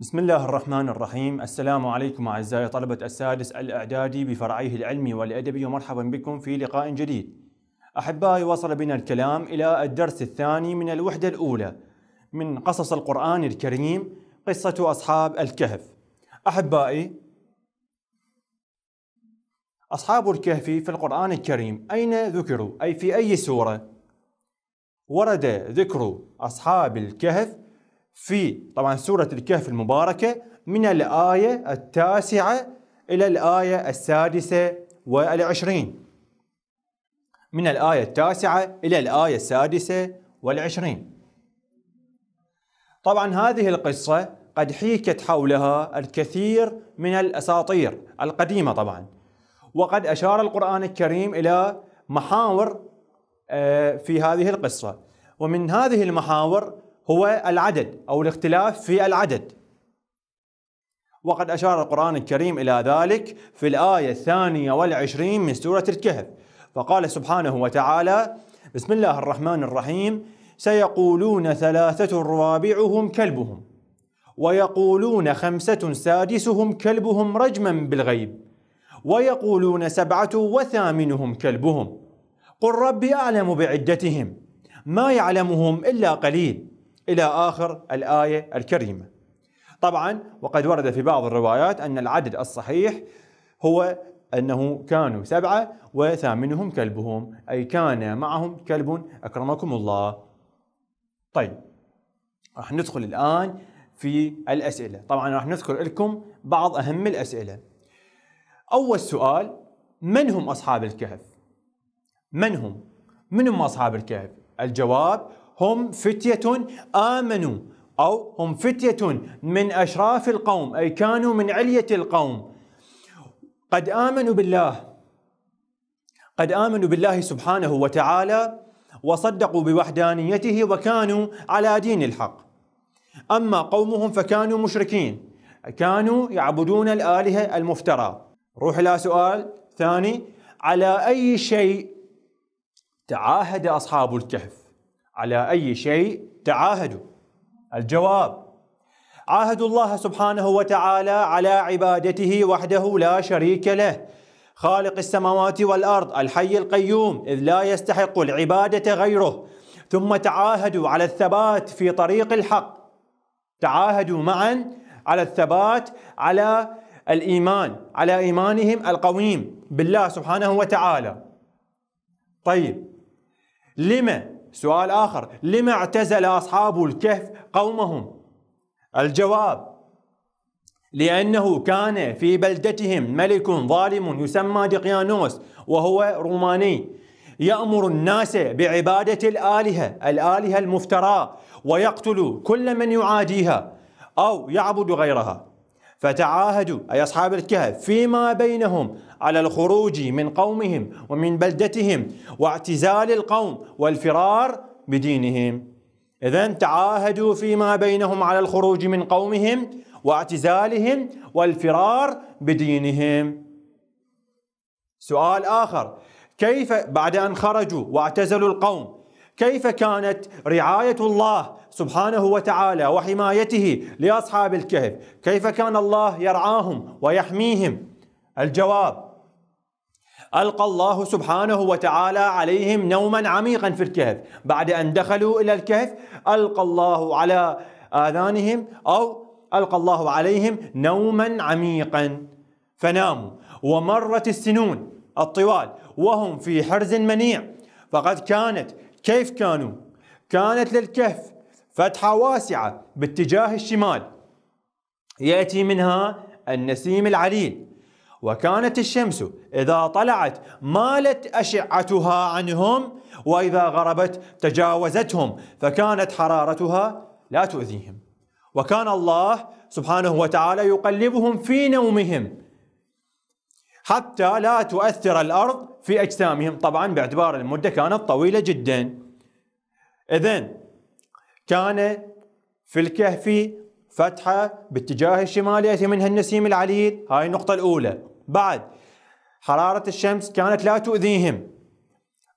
بسم الله الرحمن الرحيم السلام عليكم أعزائي طلبة السادس الإعدادي بفرعيه العلمي والأدبي ومرحبا بكم في لقاء جديد أحبائي وصل بنا الكلام إلى الدرس الثاني من الوحدة الأولى من قصص القرآن الكريم قصة أصحاب الكهف أحبائي أصحاب الكهف في القرآن الكريم أين ذكروا؟ أي في أي سورة؟ ورد ذكر أصحاب الكهف في طبعا سورة الكهف المباركة من الآية التاسعة إلى الآية السادسة والعشرين من الآية التاسعة إلى الآية السادسة والعشرين طبعا هذه القصة قد حيكت حولها الكثير من الأساطير القديمة طبعا وقد أشار القرآن الكريم إلى محاور آه، في هذه القصة ومن هذه المحاور هو العدد أو الاختلاف في العدد وقد أشار القرآن الكريم إلى ذلك في الآية الثانية والعشرين من سورة الكهف فقال سبحانه وتعالى بسم الله الرحمن الرحيم سيقولون ثلاثة رابعهم كلبهم ويقولون خمسة سادسهم كلبهم رجما بالغيب ويقولون سبعة وثامنهم كلبهم قل ربي أعلم بعدتهم ما يعلمهم إلا قليل إلى آخر الآية الكريمة طبعا وقد ورد في بعض الروايات أن العدد الصحيح هو أنه كانوا سبعة وثامنهم كلبهم أي كان معهم كلب أكرمكم الله طيب راح ندخل الآن في الأسئلة طبعا راح نذكر لكم بعض أهم الأسئلة أول سؤال من هم أصحاب الكهف؟ من هم؟ من هم أصحاب الكهف؟ الجواب هم فتية آمنوا أو هم فتية من أشراف القوم أي كانوا من علية القوم قد آمنوا بالله قد آمنوا بالله سبحانه وتعالى وصدقوا بوحدانيته وكانوا على دين الحق أما قومهم فكانوا مشركين كانوا يعبدون الآلهة المفترى روح إلى سؤال ثاني على أي شيء تعاهد أصحاب الكهف على أي شيء تعاهدوا الجواب عاهدوا الله سبحانه وتعالى على عبادته وحده لا شريك له خالق السماوات والأرض الحي القيوم إذ لا يستحق العبادة غيره ثم تعاهدوا على الثبات في طريق الحق تعاهدوا معا على الثبات على الإيمان على إيمانهم القويم بالله سبحانه وتعالى طيب لما سؤال آخر لما اعتزل أصحاب الكهف قومهم الجواب لأنه كان في بلدتهم ملك ظالم يسمى دقيانوس وهو روماني يأمر الناس بعبادة الآلهة الآلهة المفتراه ويقتل كل من يعاديها أو يعبد غيرها فتعاهدوا أي أصحاب الكهف فيما بينهم على الخروج من قومهم ومن بلدتهم واعتزال القوم والفرار بدينهم إذا تعاهدوا فيما بينهم على الخروج من قومهم واعتزالهم والفرار بدينهم سؤال آخر كيف بعد أن خرجوا واعتزلوا القوم كيف كانت رعاية الله سبحانه وتعالى وحمايته لاصحاب الكهف كيف كان الله يرعاهم ويحميهم الجواب القى الله سبحانه وتعالى عليهم نوما عميقا في الكهف بعد ان دخلوا الى الكهف القى الله على اذانهم او القى الله عليهم نوما عميقا فناموا ومرت السنون الطوال وهم في حرز منيع فقد كانت كيف كانوا كانت للكهف فتحة واسعة باتجاه الشمال يأتي منها النسيم العليل وكانت الشمس إذا طلعت مالت أشعتها عنهم وإذا غربت تجاوزتهم فكانت حرارتها لا تؤذيهم وكان الله سبحانه وتعالى يقلبهم في نومهم حتى لا تؤثر الأرض في أجسامهم طبعا باعتبار المدة كانت طويلة جدا إذن كان في الكهف فتحة باتجاه الشمال يأتي منها النسيم العليل هاي النقطة الأولى بعد حرارة الشمس كانت لا تؤذيهم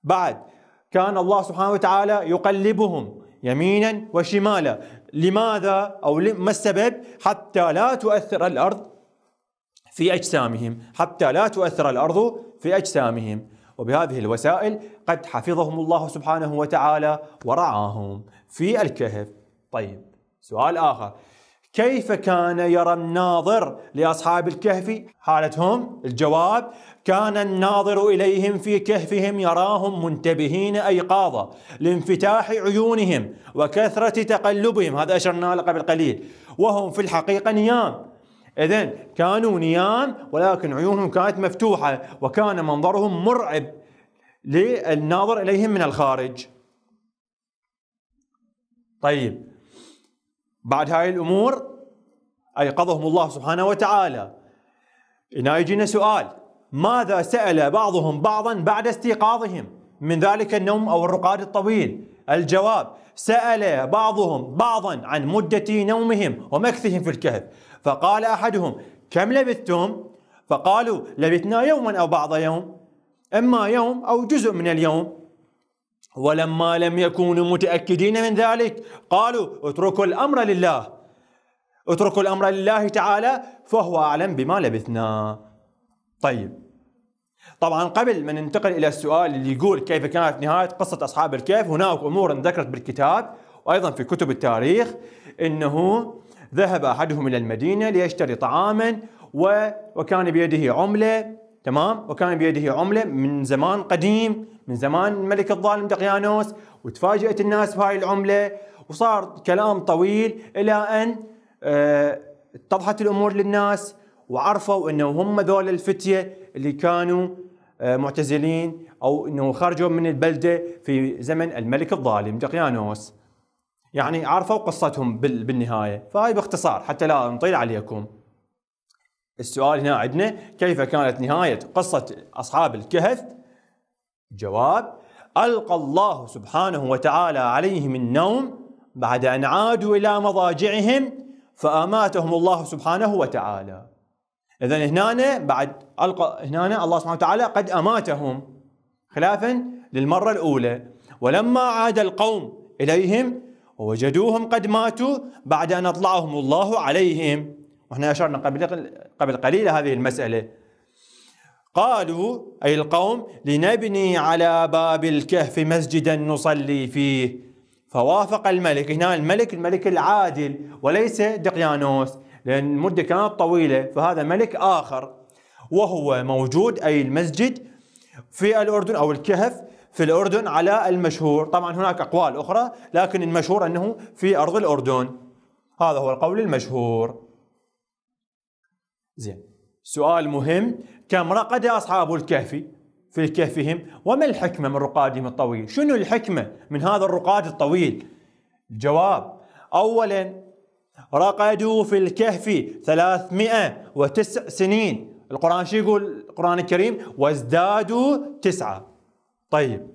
بعد كان الله سبحانه وتعالى يقلبهم يمينا وشمالا لماذا أو ما السبب حتى لا تؤثر الأرض في أجسامهم حتى لا تؤثر الأرض في أجسامهم وبهذه الوسائل قد حفظهم الله سبحانه وتعالى ورعاهم في الكهف طيب سؤال آخر كيف كان يرى الناظر لأصحاب الكهف حالتهم؟ الجواب كان الناظر إليهم في كهفهم يراهم منتبهين أيقاظا لانفتاح عيونهم وكثرة تقلبهم هذا أشرنا له قبل قليل وهم في الحقيقة نيام إذا كانوا نيام ولكن عيونهم كانت مفتوحة وكان منظرهم مرعب للناظر إليهم من الخارج طيب بعد هاي الأمور أيقظهم الله سبحانه وتعالى هنا يجينا سؤال ماذا سأل بعضهم بعضا بعد استيقاظهم من ذلك النوم أو الرقاد الطويل الجواب سأل بعضهم بعضا عن مدة نومهم ومكثهم في الكهف فقال أحدهم كم لبثتم؟ فقالوا لبثنا يوما أو بعض يوم إما يوم أو جزء من اليوم ولما لم يكونوا متأكدين من ذلك قالوا اتركوا الأمر لله اتركوا الأمر لله تعالى فهو أعلم بما لبثنا طيب طبعا قبل ما ننتقل إلى السؤال اللي يقول كيف كانت نهاية قصة أصحاب الكهف هناك أمور ذكرت بالكتاب وأيضا في كتب التاريخ أنه ذهب أحدهم إلى المدينة ليشتري طعاما و... وكان بيده عملة تمام وكان بيده عملة من زمان قديم من زمان الملك الظالم دقيانوس وتفاجأت الناس بهاي العملة وصار كلام طويل إلى أن آه، اتضحت الأمور للناس وعرفوا أنه هم ذول الفتية اللي كانوا آه، معتزلين أو أنه خرجوا من البلدة في زمن الملك الظالم دقيانوس يعني عرفوا قصتهم بالنهايه فهاي باختصار حتى لا نطيل عليكم السؤال هنا عندنا كيف كانت نهايه قصه اصحاب الكهف جواب القى الله سبحانه وتعالى عليهم النوم بعد ان عادوا الى مضاجعهم فاماتهم الله سبحانه وتعالى اذا هنا بعد القى هنا الله سبحانه وتعالى قد اماتهم خلافا للمره الاولى ولما عاد القوم اليهم ووجدوهم قد ماتوا بعد أن أطلعهم الله عليهم وإحنا أشرنا قبل, قبل قليل هذه المسألة قالوا أي القوم لنبني على باب الكهف مسجدا نصلي فيه فوافق الملك هنا الملك الملك العادل وليس دقيانوس لأن المدة كانت طويلة فهذا ملك آخر وهو موجود أي المسجد في الأردن أو الكهف في الأردن على المشهور طبعا هناك أقوال أخرى لكن المشهور أنه في أرض الأردن هذا هو القول المشهور زين سؤال مهم كم رقد أصحاب الكهف في كهفهم وما الحكمة من رقادهم الطويل شنو الحكمة من هذا الرقاد الطويل الجواب أولا رقدوا في الكهف 309 سنين القرآن شو يقول القرآن الكريم وازدادوا تسعة طيب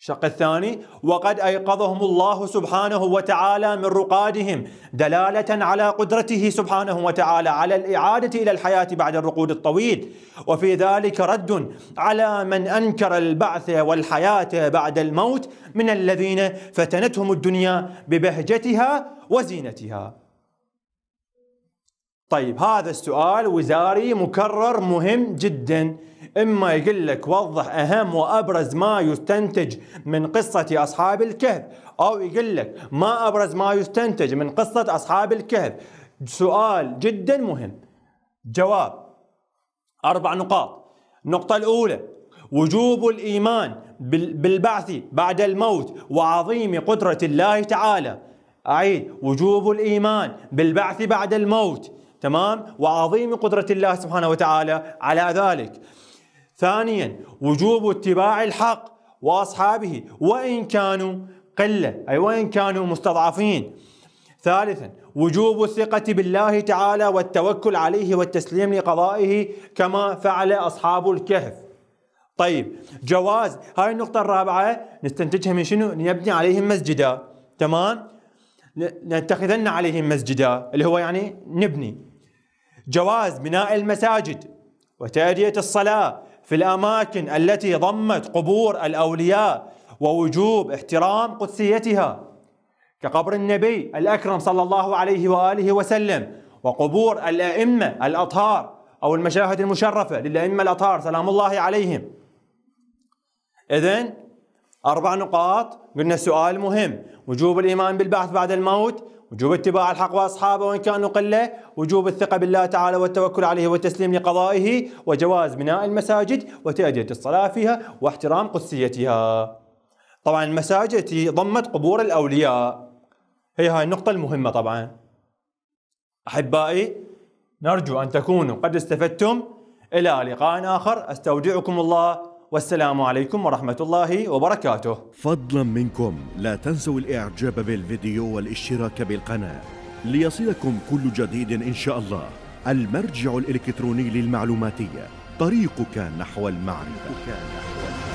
الشق الثاني وقد أيقظهم الله سبحانه وتعالى من رقادهم دلالة على قدرته سبحانه وتعالى على الإعادة إلى الحياة بعد الرقود الطويل وفي ذلك رد على من أنكر البعث والحياة بعد الموت من الذين فتنتهم الدنيا ببهجتها وزينتها طيب هذا السؤال وزاري مكرر مهم جدا إما يقول لك وضح أهم وأبرز ما يستنتج من قصة أصحاب الكهف أو يقول لك ما أبرز ما يستنتج من قصة أصحاب الكهف سؤال جدا مهم جواب أربع نقاط النقطة الأولى وجوب الإيمان بالبعث بعد الموت وعظيم قدرة الله تعالى أعيد وجوب الإيمان بالبعث بعد الموت تمام وعظيم قدرة الله سبحانه وتعالى على ذلك ثانيا وجوب اتباع الحق وأصحابه وإن كانوا قلة أي وإن كانوا مستضعفين ثالثا وجوب الثقة بالله تعالى والتوكل عليه والتسليم لقضائه كما فعل أصحاب الكهف طيب جواز هاي النقطة الرابعة نستنتجها من شنو نبني عليهم مسجدا تمام نتخذن عليهم مسجدا اللي هو يعني نبني جواز بناء المساجد وتأدية الصلاة في الأماكن التي ضمت قبور الأولياء ووجوب احترام قدسيتها كقبر النبي الأكرم صلى الله عليه وآله وسلم وقبور الأئمة الأطهار أو المشاهد المشرفة للأئمة الأطهار سلام الله عليهم إذن أربع نقاط قلنا السؤال مهم وجوب الإيمان بالبعث بعد الموت وجوب اتباع الحق واصحابه وان كانوا قله، وجوب الثقه بالله تعالى والتوكل عليه والتسليم لقضائه، وجواز بناء المساجد وتأدية الصلاه فيها واحترام قدسيتها. طبعا المساجد ضمت قبور الاولياء. هي هاي النقطة المهمة طبعا. احبائي نرجو ان تكونوا قد استفدتم الى لقاء اخر استودعكم الله والسلام عليكم ورحمة الله وبركاته فضلا منكم لا تنسوا الإعجاب بالفيديو والاشتراك بالقناة ليصلكم كل جديد إن شاء الله المرجع الإلكتروني للمعلوماتية طريقك نحو المعرفة,